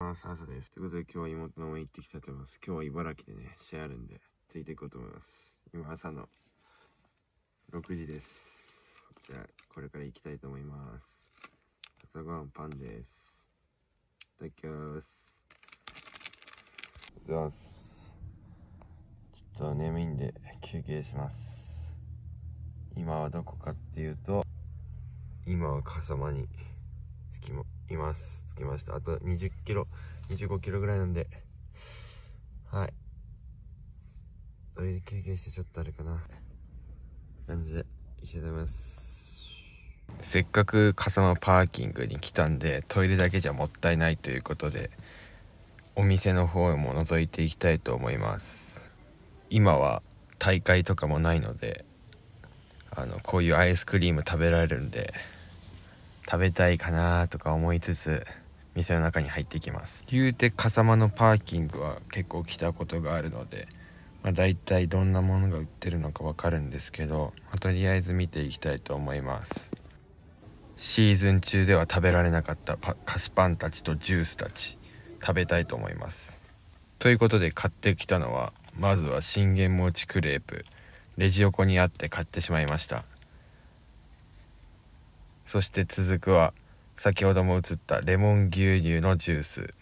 朝朝です。ということで今日は妹の応行ってきたと思います。今日は茨城でね、試合あるんで、ついていこうと思います。今朝の6時です。じゃあ、これから行きたいと思います。朝ごはんパンです。いただきます。おはようございます。ちょっと眠いんで休憩します。今はどこかっていうと、今は笠間にいます。着きました。あと20キロ、25キロぐらいなんで、はい。トイレ休憩してちょっとあれかな。感じで、一緒たます。せっかく笠間パーキングに来たんで、トイレだけじゃもったいないということで、お店の方も覗いていきたいと思います。今は大会とかもないので、あの、こういうアイスクリーム食べられるんで、食べたいかなとか思いつつ店の中に入ってきます言うて笠間のパーキングは結構来たことがあるので、まあ、大体どんなものが売ってるのか分かるんですけど、まあ、とりあえず見ていきたいと思いますシーズン中では食べられなかった菓子パンたちとジュースたち食べたいと思いますということで買ってきたのはまずは信玄餅クレープレジ横にあって買ってしまいましたそして続くは先ほども映ったレモン牛乳のジュース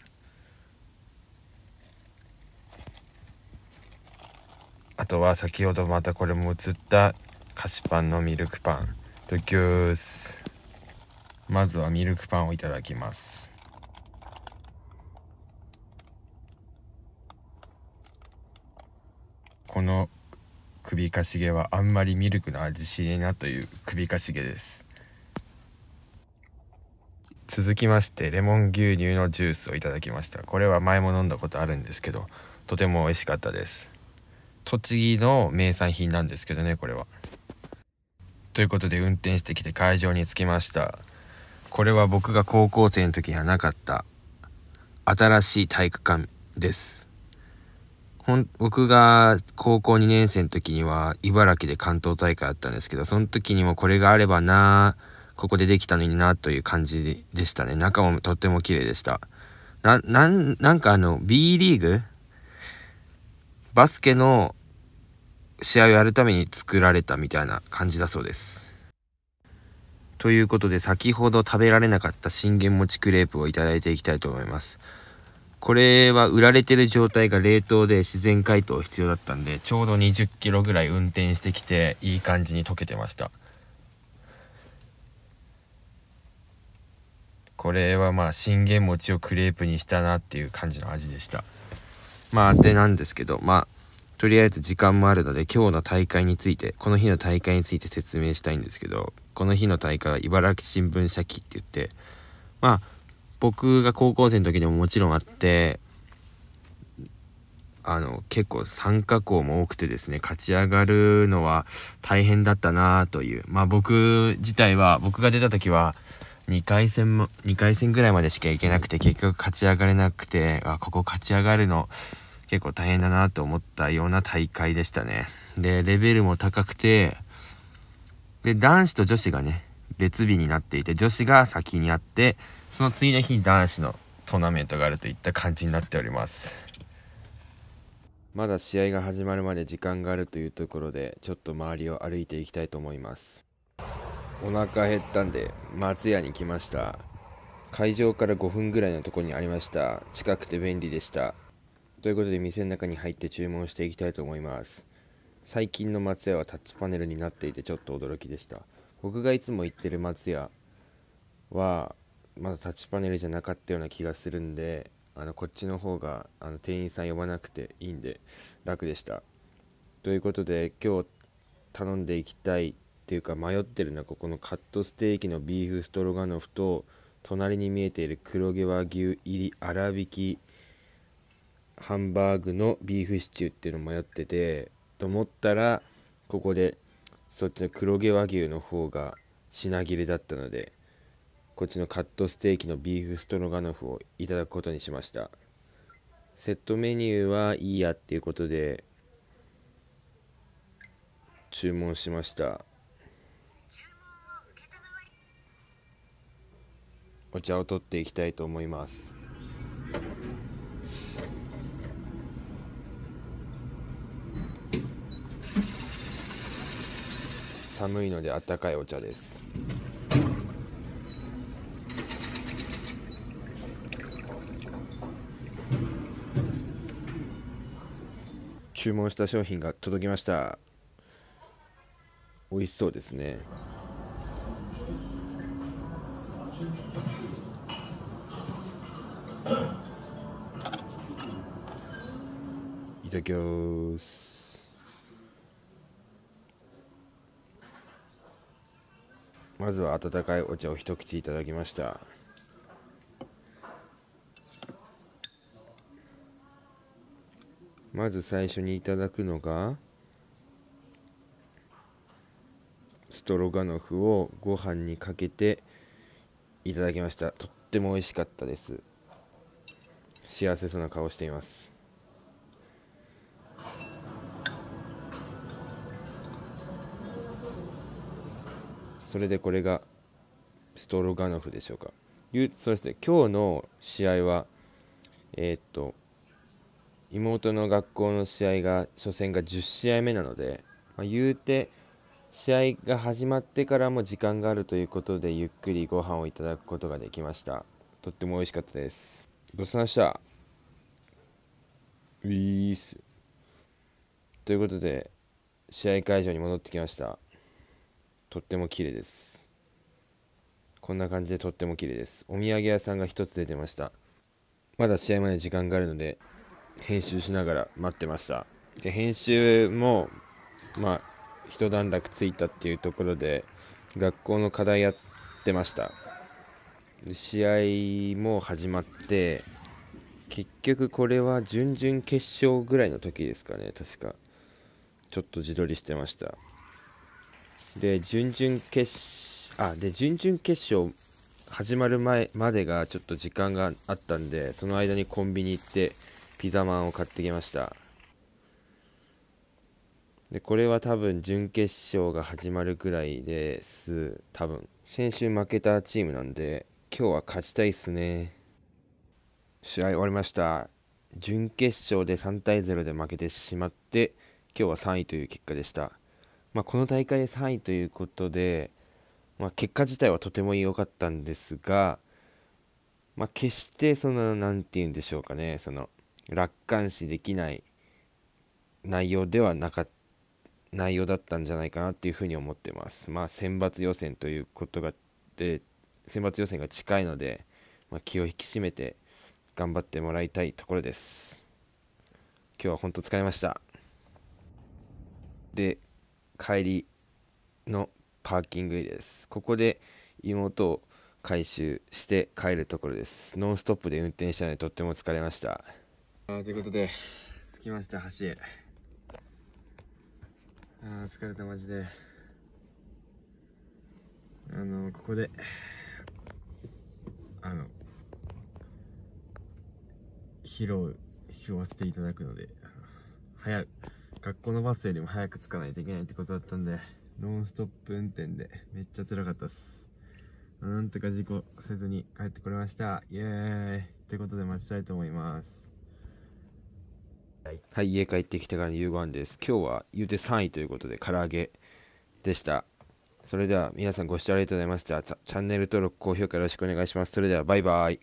あとは先ほどまたこれも映った菓子パンのミルクパンとギュースまずはミルクパンをいただきますこの首かしげはあんまりミルクの味しねえなという首かしげです続きましてレモン牛乳のジュースをいただきましたこれは前も飲んだことあるんですけどとても美味しかったです栃木の名産品なんですけどねこれはということで運転してきて会場に着きましたこれは僕が高校生の時にはなかった新しい体育館です僕が高校2年生の時には茨城で関東大会あったんですけどその時にもこれがあればなあここでできたのになという感じでしたね中もとっても綺麗でしたななんかあの B リーグバスケの試合をやるために作られたみたいな感じだそうですということで先ほど食べられなかった信玄餅クレープをいただいていきたいと思いますこれは売られてる状態が冷凍で自然解凍必要だったんでちょうど2 0キロぐらい運転してきていい感じに溶けてましたこれはまあ信玄餅をクレープにしたなっていう感じの味でしたまあでなんですけどまあとりあえず時間もあるので今日の大会についてこの日の大会について説明したいんですけどこの日の大会は茨城新聞社記って言ってまあ僕が高校生の時でももちろんあってあの結構参加校も多くてですね勝ち上がるのは大変だったなというまあ僕自体は僕が出た時は2回戦も、2回戦ぐらいまでしか行けなくて、結局勝ち上がれなくて、あ、ここ勝ち上がるの結構大変だなと思ったような大会でしたね。で、レベルも高くて、で、男子と女子がね、別日になっていて、女子が先にあって、その次の日に男子のトーナメントがあるといった感じになっております。まだ試合が始まるまで時間があるというところで、ちょっと周りを歩いていきたいと思います。お腹減ったんで松屋に来ました会場から5分ぐらいのとこにありました近くて便利でしたということで店の中に入って注文していきたいと思います最近の松屋はタッチパネルになっていてちょっと驚きでした僕がいつも行ってる松屋はまだタッチパネルじゃなかったような気がするんであのこっちの方があの店員さん呼ばなくていいんで楽でしたということで今日頼んでいきたいっていうか迷ってるのここのカットステーキのビーフストロガノフと隣に見えている黒毛和牛入り粗挽きハンバーグのビーフシチューっていうの迷っててと思ったらここでそっちの黒毛和牛の方が品切れだったのでこっちのカットステーキのビーフストロガノフをいただくことにしましたセットメニューはいいやっていうことで注文しましたお茶を取っていきたいと思います寒いのであっかいお茶です注文した商品が届きました美味しそうですねいただきますまずは温かいお茶を一口いただきましたまず最初にいただくのがストロガノフをご飯にかけていただきましたとっても美味しかったです幸せそうな顔をしていますそれでこれがストロガノフでしょうかそうですね今日の試合はえー、っと妹の学校の試合が初戦が10試合目なので、まあ、言うて試合が始まってからも時間があるということでゆっくりご飯をいただくことができましたとっても美味しかったですごちそうさまでした。ウィース。ということで、試合会場に戻ってきました。とっても綺麗です。こんな感じでとっても綺麗です。お土産屋さんが1つ出てました。まだ試合まで時間があるので、編集しながら待ってました。で編集も、まあ、一段落ついたっていうところで、学校の課題やってました。試合も始まって結局これは準々決勝ぐらいの時ですかね確かちょっと自撮りしてましたで準々決あで準々決勝始まる前までがちょっと時間があったんでその間にコンビニ行ってピザマンを買ってきましたでこれは多分準決勝が始まるぐらいです多分先週負けたチームなんで今日は勝ちたいっすね。試合終わりました。準決勝で3対0で負けてしまって、今日は3位という結果でした。まあ、この大会で3位ということで、まあ、結果自体はとても良かったんですが、まあ、決してその何て言うんでしょうかねその楽観視できない内容ではなかっ内容だったんじゃないかなっていうふうに思ってます。まあ選抜予選ということがで選抜予選が近いので、まあ、気を引き締めて頑張ってもらいたいところです今日は本当疲れましたで帰りのパーキングエリアですここで妹を回収して帰るところですノンストップで運転したのでとっても疲れましたあということで着きました橋へあ疲れたマジであのここで披露拾わせていただくので早く学校のバスよりも早く着かないといけないってことだったんでノンストップ運転でめっちゃ辛かったっすなんとか事故せずに帰ってこれましたイエーイってことで待ちたいと思いますはい家帰ってきてからの夕ご飯です今日は言うて3位ということで唐揚げでしたそれでは皆さんご視聴ありがとうございましたチャンネル登録高評価よろしくお願いしますそれではバイバイ